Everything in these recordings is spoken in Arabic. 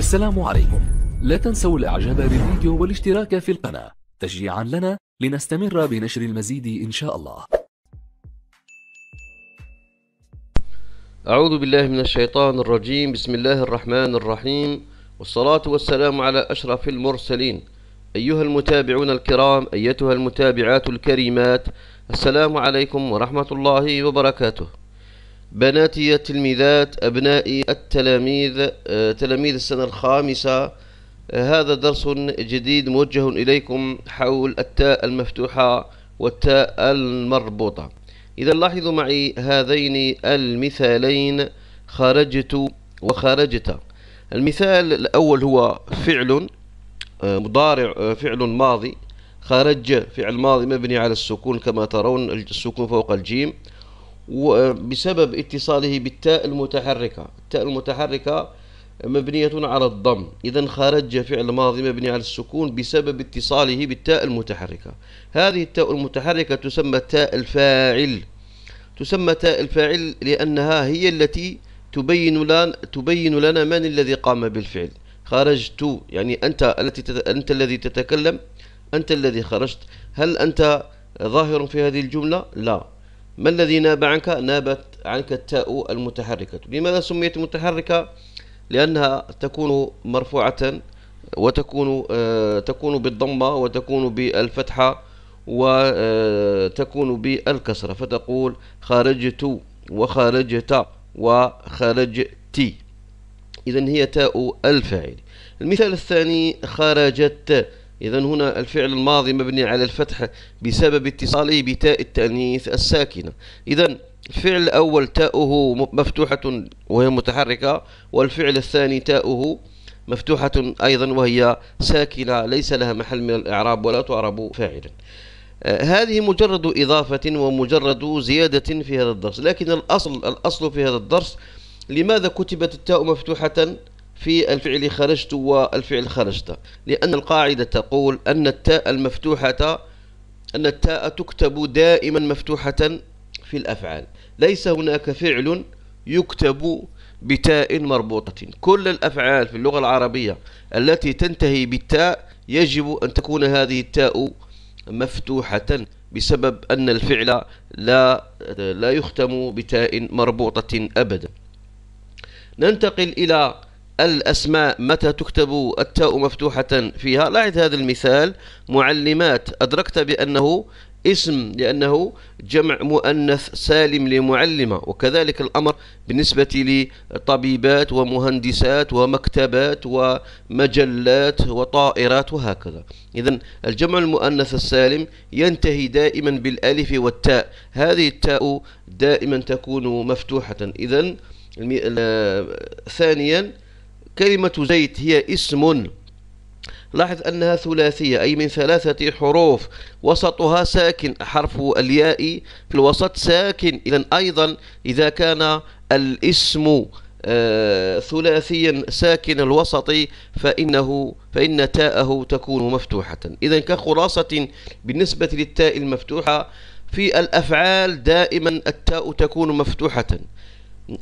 السلام عليكم لا تنسوا الاعجاب بالفيديو والاشتراك في القناة تشجيعا لنا لنستمر بنشر المزيد إن شاء الله أعوذ بالله من الشيطان الرجيم بسم الله الرحمن الرحيم والصلاة والسلام على أشرف المرسلين أيها المتابعون الكرام أيتها المتابعات الكريمات السلام عليكم ورحمة الله وبركاته بناتي التلميذات أبنائي التلاميذ آه، تلاميذ السنة الخامسة آه، هذا درس جديد موجه إليكم حول التاء المفتوحة والتاء المربوطة إذا لاحظوا معي هذين المثالين خرجت وخرجت المثال الأول هو فعل آه، مضارع فعل ماضي خرج فعل ماضي مبني على السكون كما ترون السكون فوق الجيم وبسبب اتصاله بالتاء المتحركة التاء المتحركة مبنية على الضم إذا خرج فعل ماضي مبني على السكون بسبب اتصاله بالتاء المتحركة هذه التاء المتحركة تسمى تاء الفاعل تسمى تاء الفاعل لأنها هي التي تبين لنا تبين لنا من الذي قام بالفعل خرجت يعني أنت التي أنت الذي تتكلم أنت الذي خرجت هل أنت ظاهر في هذه الجملة لا ما الذي ناب عنك نابت عنك التاء المتحركة لماذا سميت متحركة لأنها تكون مرفوعة وتكون آه، تكون بالضمة وتكون بالفتحة وتكون بالكسرة فتقول خرجت وخرجت وخرجت إذا هي تاء الفاعل المثال الثاني خرجت إذا هنا الفعل الماضي مبني على الفتح بسبب اتصاله بتاء التأنيث الساكنة إذا الفعل الأول تاؤه مفتوحة وهي متحركة والفعل الثاني تاؤه مفتوحة أيضا وهي ساكنة ليس لها محل من الإعراب ولا تعرب فاعلا آه، هذه مجرد إضافة ومجرد زيادة في هذا الدرس لكن الأصل, الأصل في هذا الدرس لماذا كتبت التاء مفتوحة في الفعل خرجت والفعل خرجت لأن القاعدة تقول أن التاء المفتوحة أن التاء تكتب دائما مفتوحة في الأفعال ليس هناك فعل يكتب بتاء مربوطة كل الأفعال في اللغة العربية التي تنتهي بالتاء يجب أن تكون هذه التاء مفتوحة بسبب أن الفعل لا, لا يختم بتاء مربوطة أبدا ننتقل إلى الأسماء متى تكتب التاء مفتوحة فيها لاحظ هذا المثال معلمات أدركت بأنه اسم لأنه جمع مؤنث سالم لمعلمة وكذلك الأمر بالنسبة لطبيبات ومهندسات ومكتبات ومجلات وطائرات وهكذا إذا الجمع المؤنث السالم ينتهي دائما بالألف والتاء هذه التاء دائما تكون مفتوحة إذا آه، ثانيا كلمة زيت هي اسم لاحظ أنها ثلاثية أي من ثلاثة حروف وسطها ساكن حرف الياء في الوسط ساكن إذا أيضا إذا كان الاسم آه، ثلاثيا ساكن الوسط فإنه فإن تاءه تكون مفتوحة إذا كخلاصة بالنسبة للتاء المفتوحة في الأفعال دائما التاء تكون مفتوحة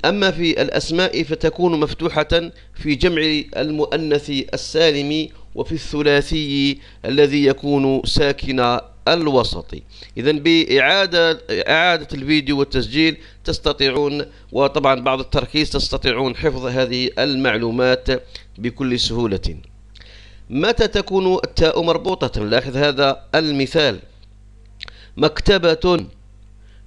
أما في الأسماء فتكون مفتوحة في جمع المؤنث السالم وفي الثلاثي الذي يكون ساكن الوسط إذا بإعادة إعادة الفيديو والتسجيل تستطيعون وطبعا بعض التركيز تستطيعون حفظ هذه المعلومات بكل سهولة متى تكون التاء مربوطة لاحظ هذا المثال مكتبة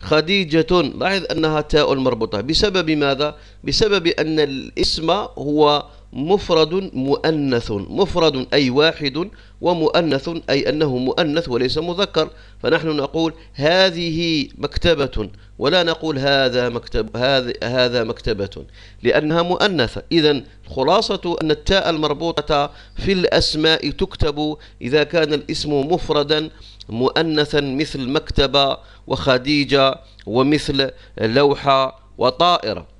خديجة لاحظ أنها تاء مربوطة بسبب ماذا؟ بسبب أن الاسم هو مفرد مؤنث مفرد أي واحد ومؤنث أي أنه مؤنث وليس مذكر فنحن نقول هذه مكتبة ولا نقول هذا مكتب هذا هذا مكتبة لأنها مؤنثة إذا خلاصة أن التاء المربوطة في الأسماء تكتب إذا كان الاسم مفردا مؤنثا مثل مكتبة وخديجة ومثل لوحة وطائرة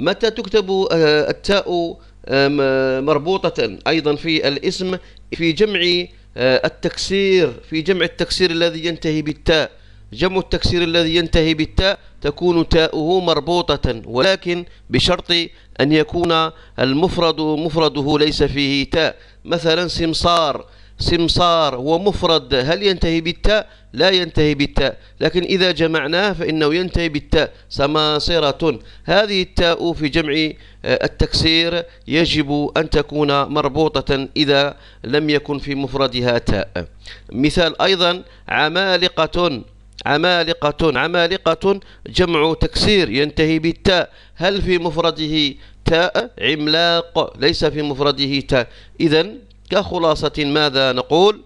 متى تكتب آه، التاء مربوطة أيضا في الاسم في جمع آه، التكسير في جمع التكسير الذي ينتهي بالتاء جمع التكسير الذي ينتهي بالتاء تكون تاؤه مربوطة ولكن بشرط أن يكون المفرد مفرده ليس فيه تاء مثلا سمصار سمصار هو مفرد هل ينتهي بالتاء لا ينتهي بالتاء لكن إذا جمعناه فإنه ينتهي بالتاء سماصرة هذه التاء في جمع آه، التكسير يجب أن تكون مربوطة إذا لم يكن في مفردها تاء مثال أيضا عمالقة عمالقة عمالقة جمع تكسير ينتهي بالتاء هل في مفرده تاء عملاق ليس في مفرده تاء إذا كخلاصة ماذا نقول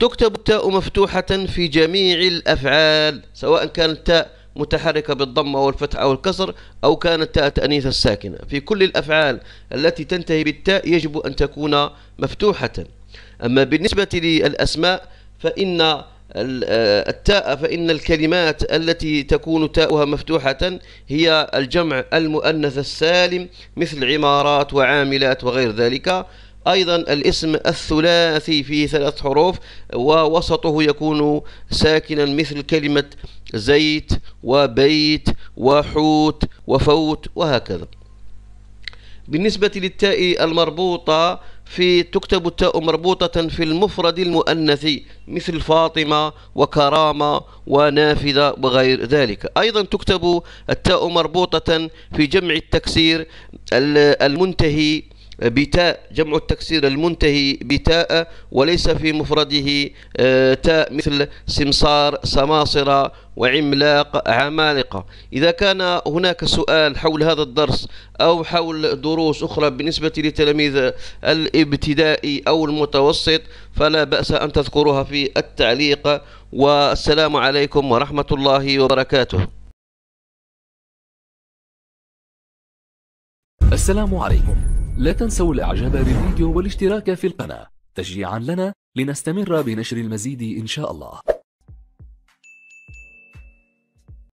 تكتب التاء مفتوحة في جميع الأفعال سواء كانت التاء متحركة بالضم أو الفتح أو الكسر أو كانت تاء تأنيث الساكنة في كل الأفعال التي تنتهي بالتاء يجب أن تكون مفتوحة أما بالنسبة للأسماء فإن آه، التاء فإن الكلمات التي تكون تاؤها مفتوحة هي الجمع المؤنث السالم مثل عمارات وعاملات وغير ذلك أيضا الاسم الثلاثي في ثلاث حروف ووسطه يكون ساكنا مثل كلمة زيت وبيت وحوت وفوت وهكذا بالنسبة للتاء المربوطة في تكتب التاء مربوطة في المفرد المؤنثي مثل فاطمة وكرامة ونافذة وغير ذلك أيضا تكتب التاء مربوطة في جمع التكسير المنتهي بتاء جمع التكسير المنتهي بتاء وليس في مفرده آه، تاء مثل سمسار سماصرة وعملاق عمالقة إذا كان هناك سؤال حول هذا الدرس أو حول دروس أخرى بالنسبة لتلاميذ الابتدائي أو المتوسط فلا بأس أن تذكرها في التعليق والسلام عليكم ورحمة الله وبركاته السلام عليكم لا تنسوا الإعجاب بالفيديو والاشتراك في القناة تشجيعا لنا لنستمر بنشر المزيد إن شاء الله